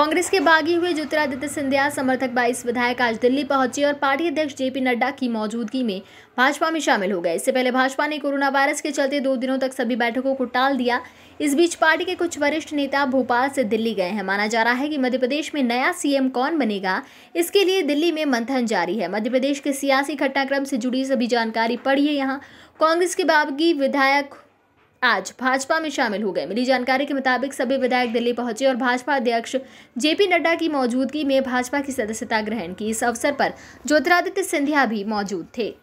कांग्रेस के बागी हुए ज्योतिरादित्य सिंधिया समर्थक 22 विधायक आज दिल्ली पहुंचे और पार्टी अध्यक्ष जेपी नड्डा की मौजूदगी में भाजपा में शामिल हो गए इससे पहले भाजपा ने कोरोना वायरस के चलते दो दिनों तक सभी बैठकों को टाल दिया इस बीच पार्टी के कुछ वरिष्ठ नेता भोपाल से दिल्ली गए हैं माना जा रहा है कि मध्य प्रदेश में नया सीएम कौन बनेगा इसके लिए दिल्ली में मंथन जारी है मध्य प्रदेश के सियासी घटनाक्रम से जुड़ी सभी जानकारी पढ़िए यहाँ कांग्रेस के बागी विधायक आज भाजपा में शामिल हो गए मिली जानकारी के मुताबिक सभी विधायक दिल्ली पहुंचे और भाजपा अध्यक्ष जेपी नड्डा की मौजूदगी में भाजपा की सदस्यता ग्रहण की इस अवसर पर ज्योतिरादित्य सिंधिया भी मौजूद थे